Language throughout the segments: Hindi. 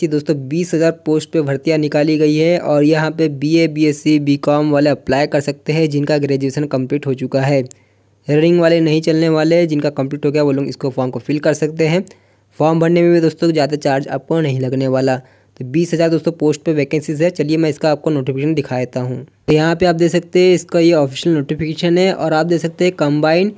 जी दोस्तों बीस हज़ार पोस्ट पे भर्तियां निकाली गई है और यहाँ पे बीए बीएससी बीकॉम वाले अप्लाई कर सकते हैं जिनका ग्रेजुएशन कंप्लीट हो चुका है रनिंग वाले नहीं चलने वाले जिनका कंप्लीट हो गया वो लोग इसको फॉर्म को फिल कर सकते हैं फॉर्म भरने में भी दोस्तों ज़्यादा चार्ज आपको नहीं लगने वाला तो बीस हज़ार दोस्तों पोस्ट पे वैकेंसीज है चलिए मैं इसका आपको नोटिफिकेशन दिखा देता हूँ तो यहाँ पे आप देख सकते हैं इसका ये ऑफिशियल नोटिफिकेशन है और आप देख सकते हैं कंबाइंड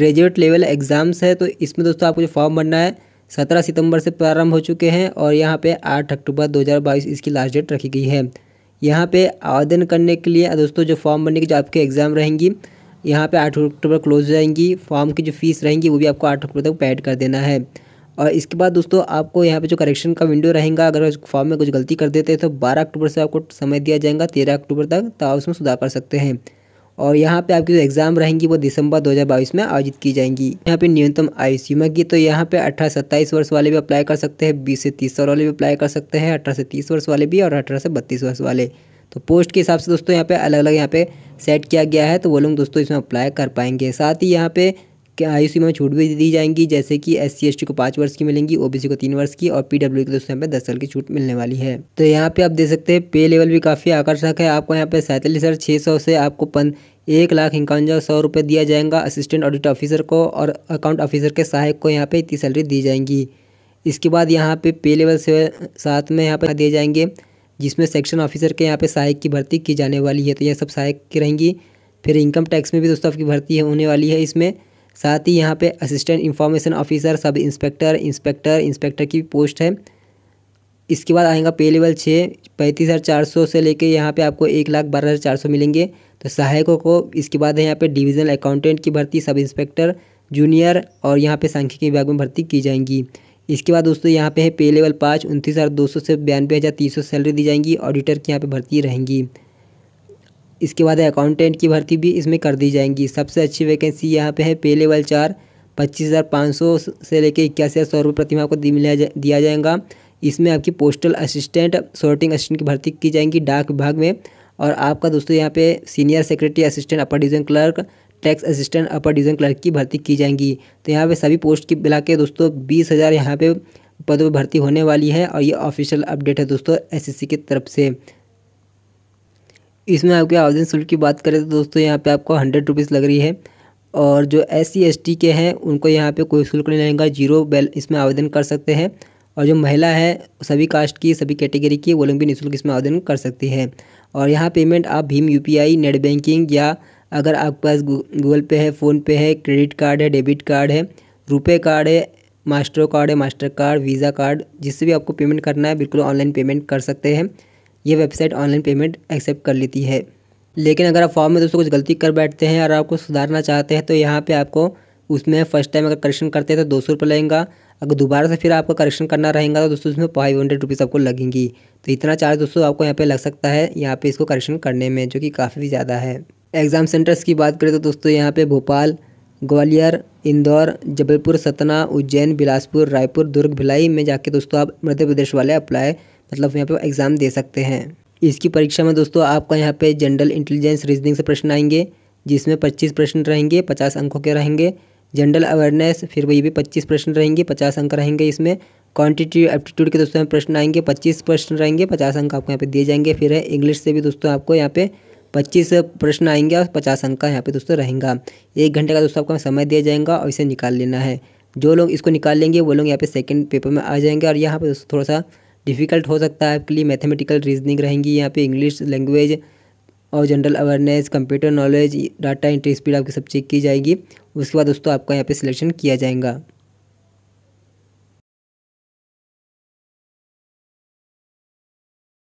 ग्रेजुएट लेवल एग्ज़ाम्स है तो इसमें दोस्तों आपको जो फॉर्म भरना है सत्रह सितंबर से प्रारंभ हो चुके हैं और यहाँ पे आठ अक्टूबर 2022 इसकी लास्ट डेट रखी गई है यहाँ पे आवेदन करने के लिए दोस्तों जो फॉर्म भरने की जो आपके एग्ज़ाम रहेंगी यहाँ पे आठ अक्टूबर क्लोज हो जाएंगी फॉर्म की जो फीस रहेंगी वो भी आपको आठ अक्टूबर तक पैड कर देना है और इसके बाद दोस्तों आपको यहाँ पर जो करेक्शन का विंडो रहेगा अगर फॉर्म में कुछ गलती कर देते हैं तो बारह अक्टूबर से आपको समय दिया जाएगा तेरह अक्टूबर तक तो उसमें सुधार कर सकते हैं और यहाँ पे आपकी जो एग्ज़ाम रहेंगी वो दिसंबर 2022 में आयोजित की जाएंगी यहाँ पे न्यूनतम आयु सीमा की तो यहाँ पे अठारह सत्ताईस वर्ष वाले भी अप्लाई कर सकते हैं बीस से तीस वाले भी अप्लाई कर सकते हैं अठारह से तीस वर्ष वाले भी और अठारह से बत्तीस वर्ष वाले तो पोस्ट के हिसाब से दोस्तों यहाँ पे अलग अलग यहाँ पे सेट किया गया है तो वो लोग दोस्तों इसमें अप्लाई कर पाएंगे साथ ही यहाँ पे आयु सीमा में छूट भी दी जाएंगी जैसे कि एस सी को पाँच वर्ष की मिलेंगी ओबीसी को तीन वर्ष की और पीडब्ल्यू e की दोस्तों यहाँ पे दस साल की छूट मिलने वाली है तो यहाँ पे आप देख सकते हैं पे लेवल भी काफ़ी आकर्षक है आपको यहाँ पे सैंतालीस हज़ार छः सौ से आपको पन एक लाख इक्यावन सौ रुपये दिया जाएगा असिस्टेंट ऑडिट ऑफिसर को और अकाउंट ऑफिसर के सहायक को यहाँ पे इतनी सैलरी दी जाएंगी इसके बाद यहाँ पे पे लेवल से साथ में यहाँ पर दिए जाएंगे जिसमें सेक्शन ऑफिसर के यहाँ पे सहायक की भर्ती की जाने वाली है तो यह सब सहायक की रहेंगी फिर इनकम टैक्स में भी दोस्तों आपकी भर्ती होने वाली है इसमें साथ ही यहाँ पर assistant information officer sub inspector inspector inspector की पोस्ट है इसके बाद आएगा पे लेवल छः पैंतीस हज़ार चार सौ से लेके यहाँ पे आपको एक लाख बारह हज़ार चार सौ मिलेंगे तो सहायकों को इसके बाद है यहाँ पे डिविजनल अकाउंटेंट की भर्ती सब इंस्पेक्टर जूनियर और यहाँ पे सांख्यिकी विभाग में भर्ती की जाएंगी इसके बाद दोस्तों यहाँ पे है पे लेवल पाँच उनतीस हज़ार दो सौ से बयानवे हज़ार तीन सौ सैलरी दी जाएंगी ऑडिटर की यहाँ पर भर्ती रहेंगी इसके बाद अकाउंटेंट की भर्ती भी इसमें कर दी जाएंगी सबसे अच्छी वैकेंसी यहाँ पर है पे लेवल चार पच्चीस हज़ार पाँच सौ से लेकर इक्यासी हज़ार सौ रुपये प्रतिमा को दिया जाएगा इसमें आपकी पोस्टल असिस्टेंट सॉर्टिंग असिस्टेंट की भर्ती की जाएंगी डाक विभाग में और आपका दोस्तों यहाँ पे senior secretary assistant upper division clerk tax assistant upper division clerk की भर्ती की जाएंगी तो यहाँ पे सभी पोस्ट की मिला के दोस्तों बीस हज़ार यहाँ पे पदों पर भर्ती होने वाली है और ये ऑफिशियल अपडेट है दोस्तों सी की तरफ से इसमें आपके आवेदन शुल्क की बात करें तो दोस्तों यहाँ पर आपको हंड्रेड रुपीज़ लग रही है और जो एस सी के हैं उनको यहाँ पर कोई शुल्क नहीं लगेगा जीरो बैल इसमें आवेदन कर सकते हैं और जो महिला है सभी कास्ट की सभी कैटेगरी की वो लोग भी निःशुल्क इसमें आवेदन कर सकती है और यहाँ पेमेंट आप भीम यू नेट बैंकिंग या अगर आपके पास गूगल पे है फ़ोनपे है क्रेडिट कार्ड है डेबिट कार्ड है रुपए कार्ड है मास्टर कार्ड है मास्टर कार्ड वीज़ा कार्ड जिससे भी आपको पेमेंट करना है बिल्कुल ऑनलाइन पेमेंट कर सकते हैं ये वेबसाइट ऑनलाइन पेमेंट एक्सेप्ट कर लेती है लेकिन अगर आप फॉर्म में दोस्तों कुछ गलती कर बैठते हैं और आपको सुधारना चाहते हैं तो यहाँ पे आपको उसमें फ़र्स्ट टाइम अगर करेक्शन करते हैं तो दो सौ रुपये लगेगा अगर दोबारा से फिर आपका करेक्शन करना रहेगा तो दोस्तों इसमें फाइव हंड्रेड रुपीज़ आपको लगेंगी तो इतना चार्ज दोस्तों आपको यहाँ पे लग सकता है यहाँ पे इसको करेक्शन करने में जो कि काफ़ी ज़्यादा है एग्ज़ाम सेंटर्स की बात करें तो दोस्तों यहाँ पर भोपाल ग्वालियर इंदौर जबलपुर सतना उज्जैन बिलासपुर रायपुर दुर्ग भिलाई में जाके दोस्तों आप मध्य प्रदेश वाले अप्लाई मतलब यहाँ पर एग्ज़ाम दे सकते हैं इसकी परीक्षा में दोस्तों आपका यहाँ पे जनरल इंटेलिजेंस रीजनिंग से प्रश्न आएंगे जिसमें 25 प्रश्न रहेंगे 50 अंकों के रहेंगे जनरल अवेयरनेस फिर वही भी पच्चीस प्रश्न रहेंगे पचास अंक रहेंगे इसमें क्वांटिटी एप्टीट्यूड के दोस्तों में प्रश्न आएंगे पच्चीस प्रश्न रहेंगे पचास अंक आपको यहाँ पे दिए जाएंगे फिर है इंग्लिश से भी दोस्तों आपको यहाँ पे पच्चीस प्रश्न आएंगे और पचास अंक का यहाँ पे दोस्तों रहेगा एक घंटे का दोस्तों आपको समय दिया जाएगा और इसे निकाल लेना है जो लोग इसको निकाल लेंगे वो लोग यहाँ पे सेकेंड पेपर में आ जाएंगे और यहाँ पर दोस्तों थोड़ा सा डिफिकल्ट हो सकता है आपके लिए मैथमेटिकल रीजनिंग रहेंगी यहाँ पे इंग्लिश लैंग्वेज और general awareness computer knowledge data entry speed आपकी सब चेक की जाएगी उसके बाद दोस्तों आपका यहाँ पे सिलेक्शन किया जाएगा